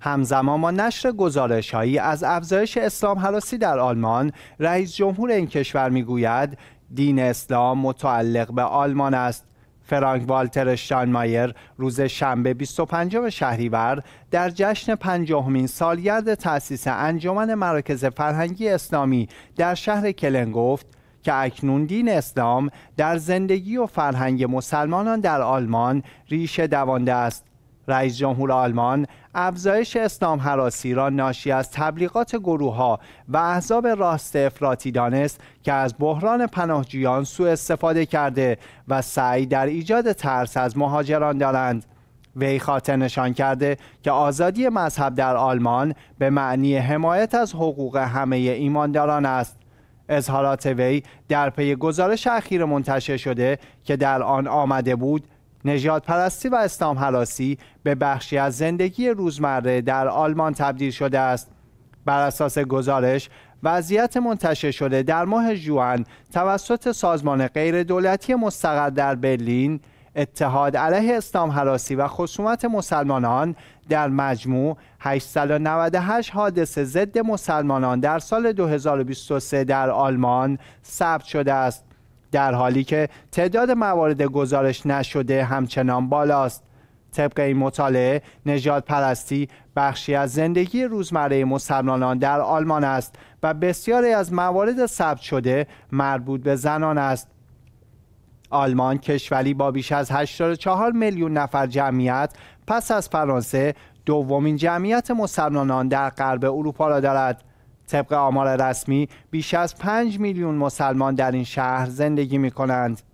همزمان با نشر گزارش از افزایش اسلام حراسی در آلمان رئیس جمهور این کشور میگوید دین اسلام متعلق به آلمان است فرانک والتر شانمایر روز شنبه 25 شهریور در جشن پنجاهمین سالگرد تأسیس انجمن مراکز فرهنگی اسلامی در شهر کلن گفت که اکنون دین اسلام در زندگی و فرهنگ مسلمانان در آلمان ریشه دوانده است رئیس جمهور آلمان افزایش اسلام حراسی را ناشی از تبلیغات گروه و احزاب راست افراطی دانست که از بحران پناهجویان سوء استفاده کرده و سعی در ایجاد ترس از مهاجران دارند وی خاطر نشان کرده که آزادی مذهب در آلمان به معنی حمایت از حقوق همه ایمانداران است اظهارات وی در پی گزارش اخیر منتشر شده که در آن آمده بود نجات پرستی و اسلام حراسی به بخشی از زندگی روزمره در آلمان تبدیل شده است بر اساس گزارش وضعیت منتشر شده در ماه جوان توسط سازمان غیر دولتی مستقر در برلین اتحاد علیه اسلام حراسی و خصومت مسلمانان در مجموع 898 حادثه ضد مسلمانان در سال 2023 در آلمان ثبت شده است در حالی که تعداد موارد گزارش نشده همچنان بالاست طبق این مطالعه نجات پرستی بخشی از زندگی روزمره مسلمانان در آلمان است و بسیاری از موارد ثبت شده مربوط به زنان است آلمان کشوری با بیش از 84 میلیون نفر جمعیت پس از فرانسه دومین جمعیت مسلمانان در غرب اروپا را دارد طبق آمار رسمی بیش از 5 میلیون مسلمان در این شهر زندگی می کنند